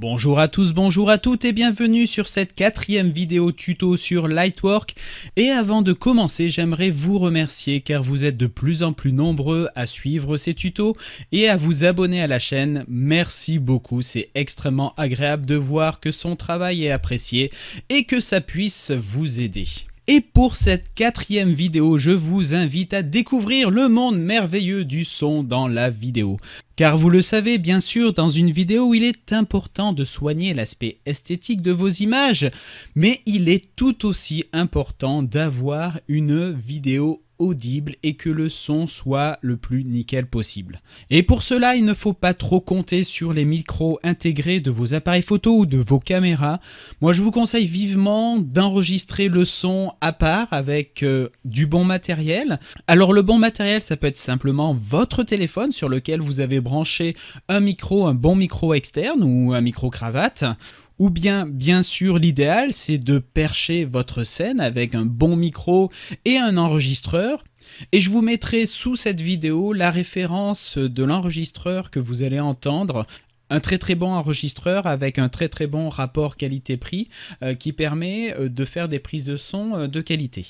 Bonjour à tous, bonjour à toutes et bienvenue sur cette quatrième vidéo tuto sur Lightwork. Et avant de commencer, j'aimerais vous remercier car vous êtes de plus en plus nombreux à suivre ces tutos et à vous abonner à la chaîne. Merci beaucoup, c'est extrêmement agréable de voir que son travail est apprécié et que ça puisse vous aider. Et pour cette quatrième vidéo, je vous invite à découvrir le monde merveilleux du son dans la vidéo. Car vous le savez, bien sûr, dans une vidéo, il est important de soigner l'aspect esthétique de vos images, mais il est tout aussi important d'avoir une vidéo audible et que le son soit le plus nickel possible. Et pour cela, il ne faut pas trop compter sur les micros intégrés de vos appareils photo ou de vos caméras. Moi, je vous conseille vivement d'enregistrer le son à part avec euh, du bon matériel. Alors le bon matériel, ça peut être simplement votre téléphone sur lequel vous avez branché un micro, un bon micro externe ou un micro cravate ou bien, bien sûr, l'idéal, c'est de percher votre scène avec un bon micro et un enregistreur. Et je vous mettrai sous cette vidéo la référence de l'enregistreur que vous allez entendre un très très bon enregistreur avec un très très bon rapport qualité-prix euh, qui permet euh, de faire des prises de son euh, de qualité.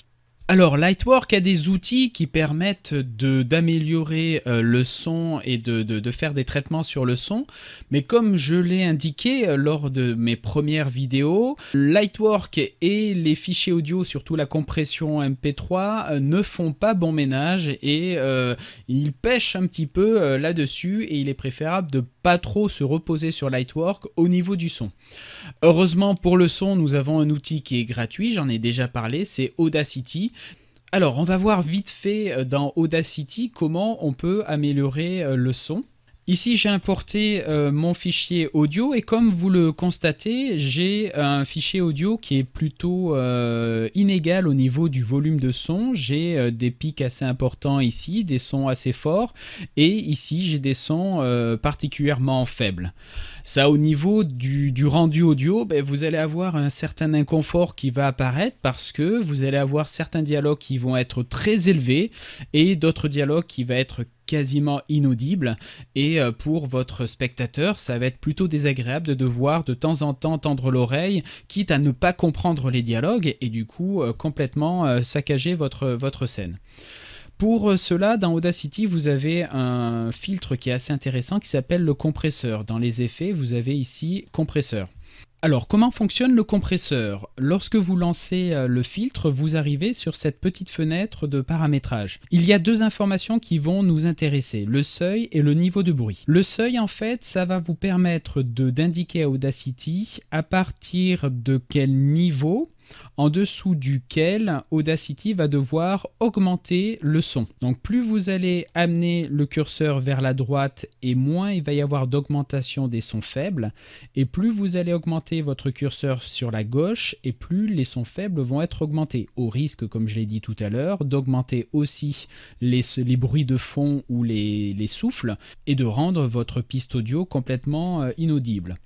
Alors, Lightwork a des outils qui permettent d'améliorer euh, le son et de, faire des traitements sur le son, mais comme je l'ai indiqué euh, lors de mes premières vidéos, Lightwork et les fichiers audio, surtout la compression MP3, euh, ne font pas bon ménage et ils pêchent un petit peu là-dessus et il est préférable de pas trop se reposer sur Lightwork au niveau du son. Heureusement pour le son, nous avons un outil qui est gratuit, j'en ai déjà parlé, c'est Audacity alors, on va voir vite fait euh, dans Audacity comment on peut améliorer euh, le son. Ici, j'ai importé euh, mon fichier audio et comme vous le constatez, j'ai un fichier audio qui est plutôt euh, inégal au niveau du volume de son. J'ai euh, des pics assez importants ici, des sons assez forts et ici, j'ai des sons particulièrement faibles. Ça, au niveau du, rendu audio, ben, vous allez avoir un certain inconfort qui va apparaître parce que vous allez avoir certains dialogues qui vont être très élevés et d'autres dialogues qui vont être quasiment inaudible. Et euh, pour votre spectateur, ça va être plutôt désagréable de devoir de temps en temps tendre l'oreille, quitte à ne pas comprendre les dialogues et du coup euh, complètement euh, saccager votre, votre scène. Pour cela, dans Audacity, vous avez un filtre qui est assez intéressant qui s'appelle le compresseur. Dans les effets, vous avez ici compresseur. Alors, comment fonctionne le compresseur Lorsque vous lancez euh, le filtre, vous arrivez sur cette petite fenêtre de paramétrage. Il y a deux informations qui vont nous intéresser, le seuil et le niveau de bruit. Le seuil, en fait, ça va vous permettre d'indiquer à Audacity à partir de quel niveau en dessous duquel Audacity va devoir augmenter le son. Donc plus vous allez amener le curseur vers la droite et moins il va y avoir d'augmentation des sons faibles, et plus vous allez augmenter votre curseur sur la gauche et plus les sons faibles vont être augmentés, au risque, comme je l'ai dit tout à l'heure, d'augmenter aussi les, bruits de fond ou les, les souffles et de rendre votre piste audio complètement euh, inaudible.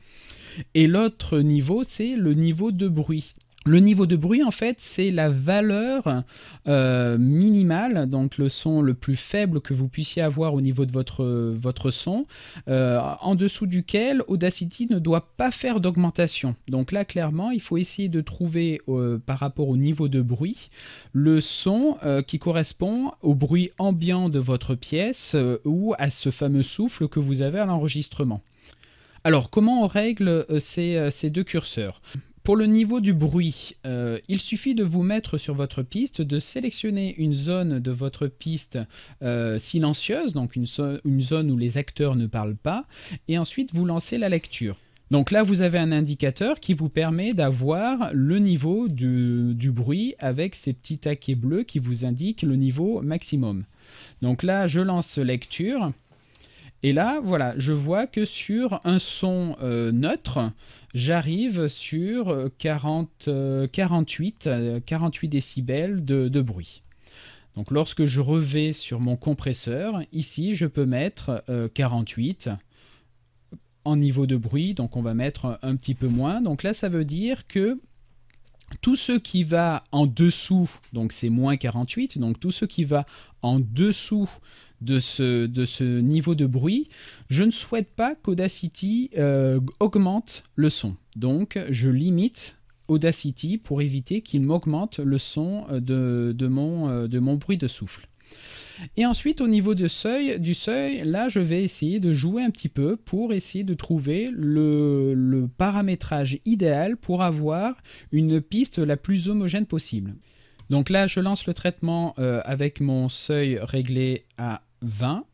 Et l'autre niveau, c'est le niveau de bruit. Le niveau de bruit, en fait, c'est la valeur euh, minimale, donc le son le plus faible que vous puissiez avoir au niveau de votre, votre son, euh, en dessous duquel Audacity ne doit pas faire d'augmentation. Donc là, clairement, il faut essayer de trouver, euh, par rapport au niveau de bruit, le son qui correspond au bruit ambiant de votre pièce ou à ce fameux souffle que vous avez à l'enregistrement. Alors, comment on règle ces deux curseurs pour le niveau du bruit, euh, il suffit de vous mettre sur votre piste, de sélectionner une zone de votre piste euh, silencieuse, donc une, zone où les acteurs ne parlent pas, et ensuite vous lancez la lecture. Donc là, vous avez un indicateur qui vous permet d'avoir le niveau du, bruit avec ces petits taquets bleus qui vous indiquent le niveau maximum. Donc là, je lance lecture. Et là, voilà, je vois que sur un son euh, neutre, j'arrive sur 40, 48, 48 décibels de, de, bruit. Donc lorsque je revais sur mon compresseur, ici, je peux mettre 48 euh, en niveau de bruit, donc on va mettre un petit peu moins. Donc là, ça veut dire que tout ce qui va en dessous, donc c'est moins 48, donc tout ce qui va en dessous de ce, de ce niveau de bruit, je ne souhaite pas qu'Audacity euh, augmente le son. Donc je limite Audacity pour éviter qu'il m'augmente le son euh, de, mon, euh, de mon bruit de souffle. Et ensuite, au niveau de seuil, du seuil, là, je vais essayer de jouer un petit peu pour essayer de trouver le, paramétrage idéal pour avoir une piste la plus homogène possible. Donc là, je lance le traitement avec mon seuil réglé à 20,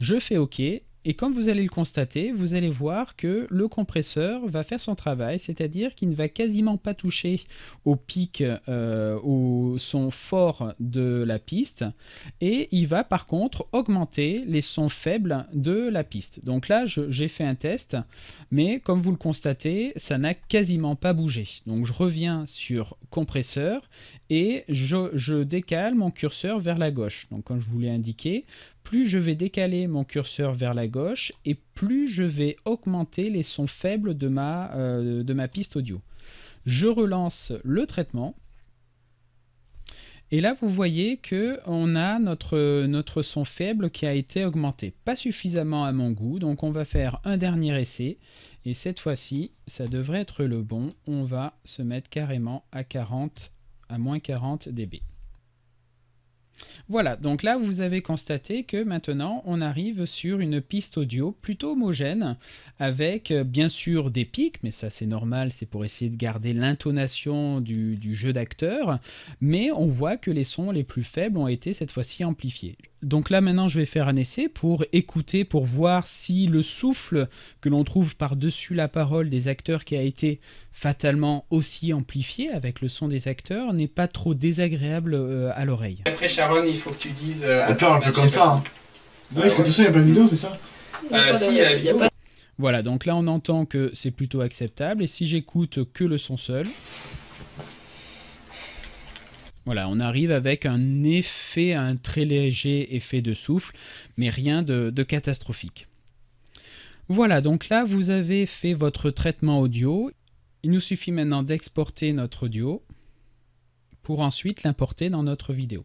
je fais OK, et comme vous allez le constater, vous allez voir que le compresseur va faire son travail, c'est-à-dire qu'il ne va quasiment pas toucher au pic, euh, au son fort de la piste, et il va par contre augmenter les sons faibles de la piste. Donc là, j'ai fait un test, mais comme vous le constatez, ça n'a quasiment pas bougé. Donc je reviens sur compresseur et je, je décale mon curseur vers la gauche. Donc comme je vous l'ai indiqué, plus je vais décaler mon curseur vers la gauche et plus je vais augmenter les sons faibles de ma, euh, de ma piste audio. Je relance le traitement. Et là, vous voyez que on a notre, notre son faible qui a été augmenté. Pas suffisamment à mon goût, donc on va faire un dernier essai. Et cette fois-ci, ça devrait être le bon. On va se mettre carrément à 40, à moins 40 dB. Voilà, donc là vous avez constaté que maintenant on arrive sur une piste audio plutôt homogène avec euh, bien sûr des pics, mais ça c'est normal, c'est pour essayer de garder l'intonation du, jeu d'acteur, mais on voit que les sons les plus faibles ont été cette fois-ci amplifiés. Donc là maintenant je vais faire un essai pour écouter, pour voir si le souffle que l'on trouve par-dessus la parole des acteurs qui a été fatalement aussi amplifié avec le son des acteurs n'est pas trop désagréable euh, à l'oreille il faut tu euh, un comme ça. vidéo, c'est ça euh, Si, il y a euh, Voilà, donc là on entend que c'est plutôt acceptable, et si j'écoute que le son seul, voilà, on arrive avec un effet, un très léger effet de souffle, mais rien de, de catastrophique. Voilà, donc là vous avez fait votre traitement audio, il nous suffit maintenant d'exporter notre audio pour ensuite l'importer dans notre vidéo.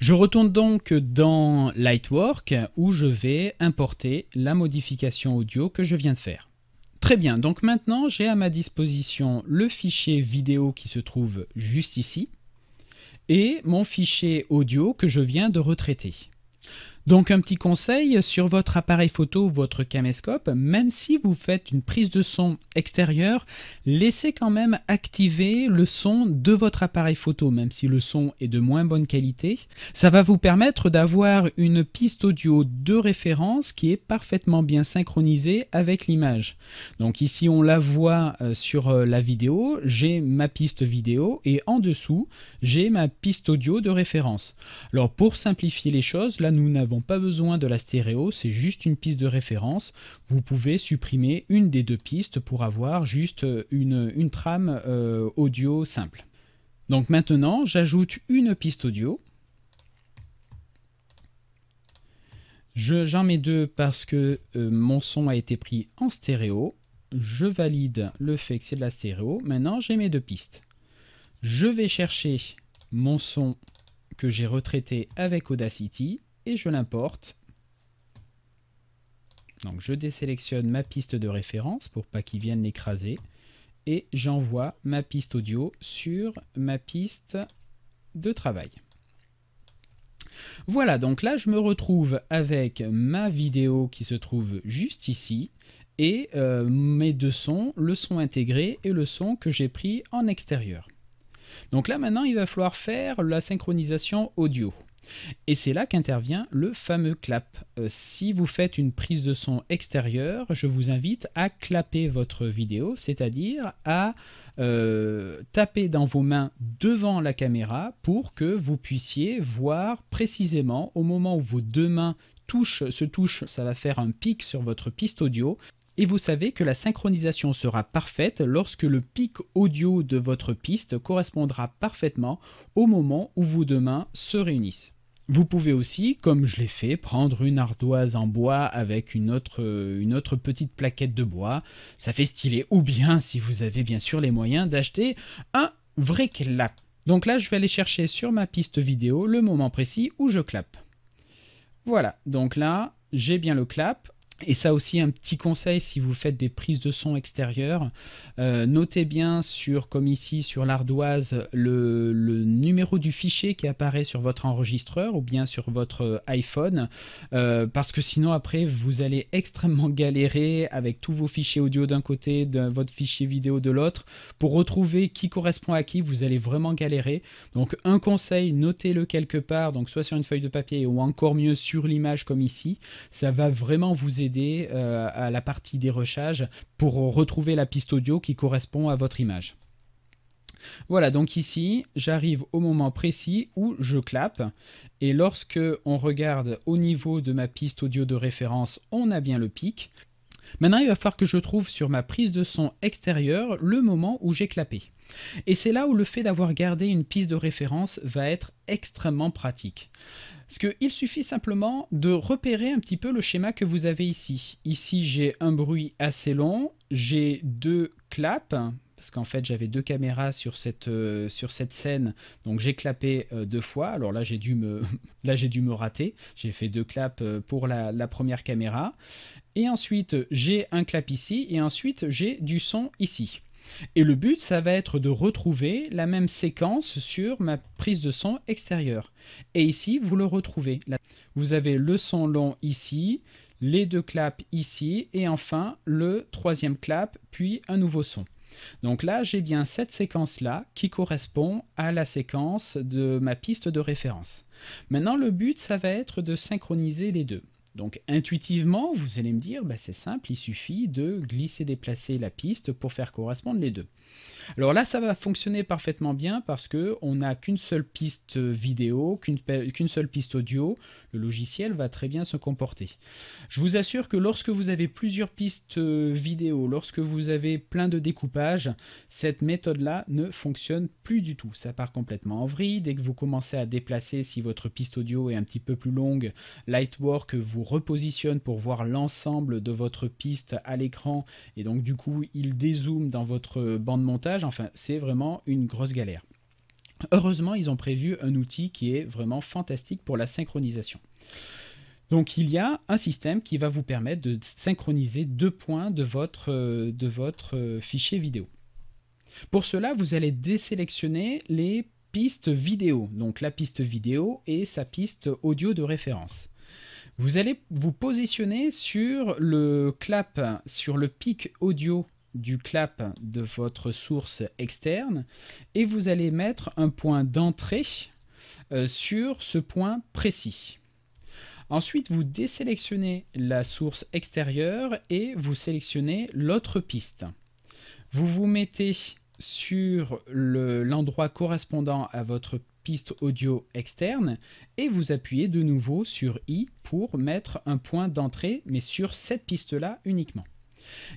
Je retourne donc dans Lightwork où je vais importer la modification audio que je viens de faire. Très bien, donc maintenant j'ai à ma disposition le fichier vidéo qui se trouve juste ici et mon fichier audio que je viens de retraiter. Donc un petit conseil sur votre appareil photo votre caméscope, même si vous faites une prise de son extérieure, laissez quand même activer le son de votre appareil photo, même si le son est de moins bonne qualité. Ça va vous permettre d'avoir une piste audio de référence qui est parfaitement bien synchronisée avec l'image. Donc ici on la voit euh, sur euh, la vidéo, j'ai ma piste vidéo et en dessous j'ai ma piste audio de référence. Alors pour simplifier les choses, là nous n'avons pas besoin de la stéréo, c'est juste une piste de référence. Vous pouvez supprimer une des deux pistes pour avoir juste euh, une, trame euh, audio simple. Donc maintenant, j'ajoute une piste audio. J'en mets deux parce que euh, mon son a été pris en stéréo. Je valide le fait que c'est de la stéréo. Maintenant, j'ai mes deux pistes. Je vais chercher mon son que j'ai retraité avec Audacity et je l'importe. Donc je désélectionne ma piste de référence pour pas qu'il vienne l'écraser et j'envoie ma piste audio sur ma piste de travail. Voilà, donc là je me retrouve avec ma vidéo qui se trouve juste ici et euh, mes deux sons, le son intégré et le son que j'ai pris en extérieur. Donc là maintenant il va falloir faire la synchronisation audio. Et c'est là qu'intervient le fameux clap. Euh, si vous faites une prise de son extérieure, je vous invite à clapper votre vidéo, c'est-à-dire à, euh, taper dans vos mains devant la caméra pour que vous puissiez voir précisément au moment où vos deux mains touchent, se touchent, ça va faire un pic sur votre piste audio et vous savez que la synchronisation sera parfaite lorsque le pic audio de votre piste correspondra parfaitement au moment où vos deux mains se réunissent. Vous pouvez aussi, comme je l'ai fait, prendre une ardoise en bois avec une autre, euh, une autre petite plaquette de bois. Ça fait stylé. Ou bien, si vous avez bien sûr les moyens, d'acheter un vrai clap. Donc là, je vais aller chercher sur ma piste vidéo le moment précis où je clap. Voilà, donc là, j'ai bien le clap. Et ça aussi, un petit conseil si vous faites des prises de son extérieures, euh, notez bien sur, comme ici sur l'ardoise, le, numéro du fichier qui apparaît sur votre enregistreur ou bien sur votre euh, iPhone, euh, parce que sinon après vous allez extrêmement galérer avec tous vos fichiers audio d'un côté, de, votre fichier vidéo de l'autre, pour retrouver qui correspond à qui, vous allez vraiment galérer. Donc un conseil, notez-le quelque part, donc soit sur une feuille de papier ou encore mieux sur l'image comme ici, ça va vraiment vous aider euh, à la partie des dérochage pour retrouver la piste audio qui correspond à votre image. Voilà, donc ici, j'arrive au moment précis où je clappe. Et lorsque on regarde au niveau de ma piste audio de référence, on a bien le pic. Maintenant, il va falloir que je trouve sur ma prise de son extérieure le moment où j'ai clapé. Et c'est là où le fait d'avoir gardé une piste de référence va être extrêmement pratique. Parce qu'il suffit simplement de repérer un petit peu le schéma que vous avez ici. Ici, j'ai un bruit assez long, j'ai deux claps, parce qu'en fait j'avais deux caméras sur cette, euh, scène, donc j'ai clapé euh, deux fois. Alors là j'ai dû me rater. J'ai fait deux claps euh, pour la, première caméra. Et ensuite j'ai un clap ici et ensuite j'ai du son ici. Et le but, ça va être de retrouver la même séquence sur ma prise de son extérieure. Et ici, vous le retrouvez. Vous avez le son long ici, les deux claps ici, et enfin le troisième clap, puis un nouveau son. Donc là, j'ai bien cette séquence-là qui correspond à la séquence de ma piste de référence. Maintenant, le but, ça va être de synchroniser les deux. Donc intuitivement, vous allez me dire, bah, c'est simple, il suffit de glisser déplacer la piste pour faire correspondre les deux. Alors là, ça va fonctionner parfaitement bien parce qu'on on n'a qu'une seule piste vidéo, qu'une seule piste audio. Le logiciel va très bien se comporter. Je vous assure que lorsque vous avez plusieurs pistes euh, vidéo, lorsque vous avez plein de découpages, cette méthode-là ne fonctionne plus du tout. Ça part complètement en vrille. Dès que vous commencez à déplacer, si votre piste audio est un petit peu plus longue, Lightwork vous repositionne pour voir l'ensemble de votre piste à l'écran et donc du coup il dézoome dans votre bande montage. Enfin, c'est vraiment une grosse galère. Heureusement, ils ont prévu un outil qui est vraiment fantastique pour la synchronisation. Donc il y a un système qui va vous permettre de synchroniser deux points de votre, de votre fichier vidéo. Pour cela, vous allez désélectionner les pistes vidéo, donc la piste vidéo et sa piste audio de référence. Vous allez vous positionner sur le clap, sur le pic audio du clap de votre source externe et vous allez mettre un point d'entrée euh, sur ce point précis. Ensuite, vous désélectionnez la source extérieure et vous sélectionnez l'autre piste. Vous vous mettez sur l'endroit correspondant à votre piste audio externe et vous appuyez de nouveau sur I pour mettre un point d'entrée, mais sur cette piste-là uniquement.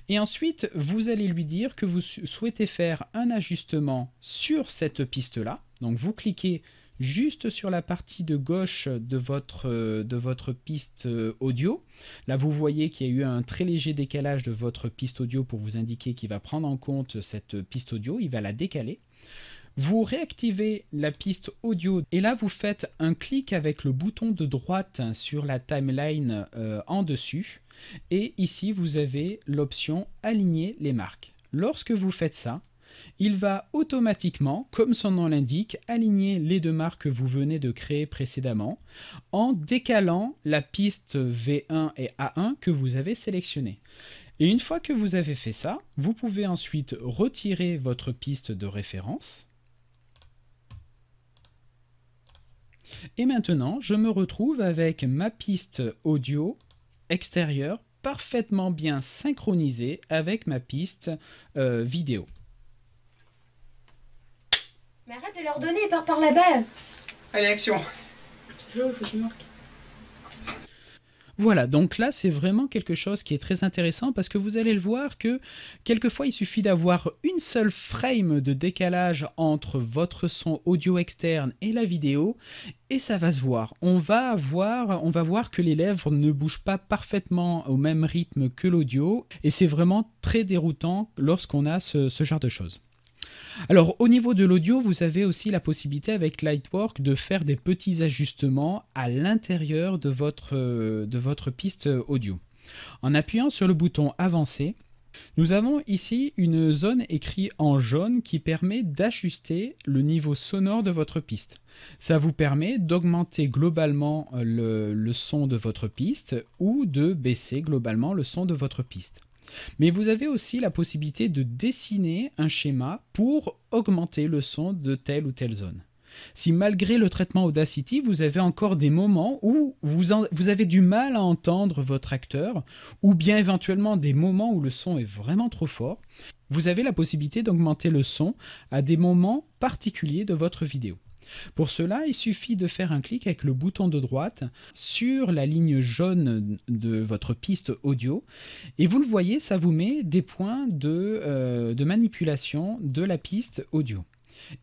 Et ensuite, vous allez lui dire que vous souhaitez faire un ajustement sur cette piste-là. Donc vous cliquez juste sur la partie de gauche de votre, euh, de votre piste euh, audio. Là, vous voyez qu'il y a eu un très léger décalage de votre piste audio pour vous indiquer qu'il va prendre en compte cette piste audio, il va la décaler. Vous réactivez la piste audio et là vous faites un clic avec le bouton de droite sur la timeline euh, en dessus et ici vous avez l'option aligner les marques. Lorsque vous faites ça, il va automatiquement, comme son nom l'indique, aligner les deux marques que vous venez de créer précédemment en décalant la piste V1 et A1 que vous avez sélectionnée. Et une fois que vous avez fait ça, vous pouvez ensuite retirer votre piste de référence. Et maintenant, je me retrouve avec ma piste audio extérieure parfaitement bien synchronisée avec ma piste euh, vidéo. Mais arrête de leur donner, par par là-bas. Allez, action. Voilà, donc là, c'est vraiment quelque chose qui est très intéressant parce que vous allez le voir que quelquefois, il suffit d'avoir une seule frame de décalage entre votre son audio externe et la vidéo et ça va se voir. On va voir, on va voir que les lèvres ne bougent pas parfaitement au même rythme que l'audio et c'est vraiment très déroutant lorsqu'on a ce genre de choses. Alors au niveau de l'audio, vous avez aussi la possibilité avec Lightwork de faire des petits ajustements à l'intérieur de votre, euh, de votre piste audio. En appuyant sur le bouton avancer, nous avons ici une zone écrite en jaune qui permet d'ajuster le niveau sonore de votre piste. Ça vous permet d'augmenter globalement euh, le, son de votre piste ou de baisser globalement le son de votre piste. Mais vous avez aussi la possibilité de dessiner un schéma pour augmenter le son de telle ou telle zone. Si malgré le traitement Audacity, vous avez encore des moments où vous, avez du mal à entendre votre acteur, ou bien éventuellement des moments où le son est vraiment trop fort, vous avez la possibilité d'augmenter le son à des moments particuliers de votre vidéo. Pour cela, il suffit de faire un clic avec le bouton de droite sur la ligne jaune de votre piste audio et vous le voyez, ça vous met des points de, euh, manipulation de la piste audio.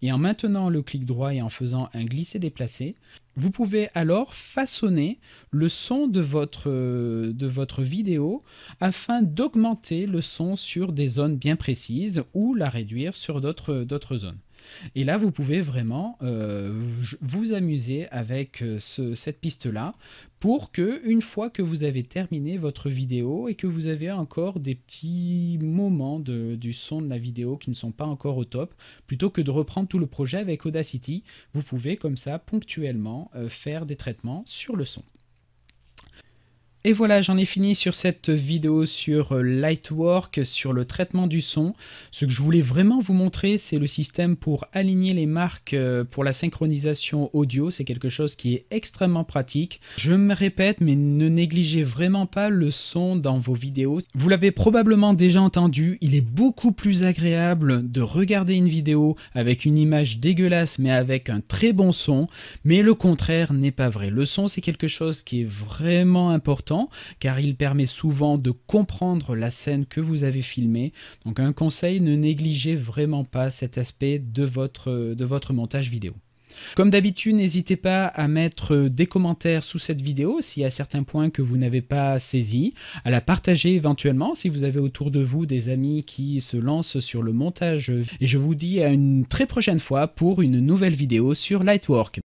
Et en maintenant le clic droit et en faisant un glisser-déplacer, vous pouvez alors façonner le son de votre vidéo afin d'augmenter le son sur des zones bien précises ou la réduire sur d'autres zones. Et là, vous pouvez vraiment euh, vous amuser avec euh, cette piste-là pour que, une fois que vous avez terminé votre vidéo et que vous avez encore des petits moments de, du son de la vidéo qui ne sont pas encore au top, plutôt que de reprendre tout le projet avec Audacity, vous pouvez comme ça ponctuellement euh, faire des traitements sur le son. Et voilà, j'en ai fini sur cette vidéo sur euh, Lightwork, sur le traitement du son. Ce que je voulais vraiment vous montrer, c'est le système pour aligner les marques euh, pour la synchronisation audio. C'est quelque chose qui est extrêmement pratique. Je me répète, mais ne négligez vraiment pas le son dans vos vidéos. Vous l'avez probablement déjà entendu, il est beaucoup plus agréable de regarder une vidéo avec une image dégueulasse, mais avec un très bon son. Mais le contraire n'est pas vrai. Le son, c'est quelque chose qui est vraiment important car il permet souvent de comprendre la scène que vous avez filmée. Donc un conseil, ne négligez vraiment pas cet aspect de votre, euh, de votre montage vidéo. Comme d'habitude, n'hésitez pas à mettre euh, des commentaires sous cette vidéo s'il y a certains points que vous n'avez pas saisis, à la partager éventuellement si vous avez autour de vous des amis qui se lancent sur le montage. Et je vous dis à une très prochaine fois pour une nouvelle vidéo sur Lightwork.